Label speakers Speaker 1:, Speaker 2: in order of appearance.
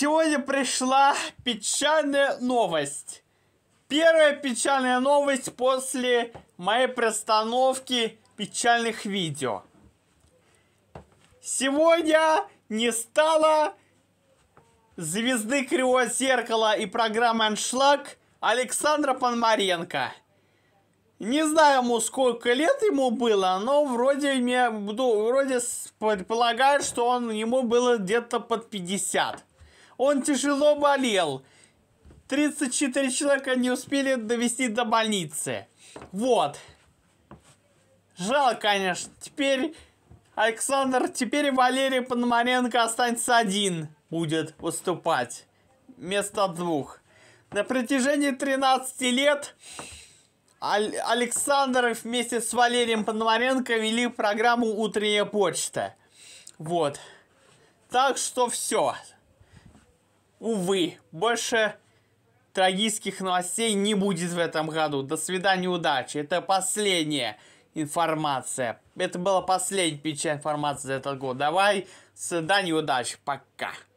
Speaker 1: Сегодня пришла печальная новость. Первая печальная новость после моей простановки печальных видео. Сегодня не стало звезды Кривого Зеркала и программы «Аншлаг» Александра Пономаренко. Не знаю ему, сколько лет ему было, но вроде, мне, вроде предполагаю, что он, ему было где-то под 50. Он тяжело болел. 34 человека не успели довести до больницы. Вот. Жалко, конечно. Теперь Александр, теперь Валерий Пономаренко останется один. Будет выступать. Вместо двух. На протяжении 13 лет Александр вместе с Валерием Пономаренко вели программу «Утренняя почта». Вот. Так что все. Увы, больше трагических новостей не будет в этом году. До свидания, удачи. Это последняя информация. Это была последняя печальная информация за этот год. Давай, свидания, удачи, пока.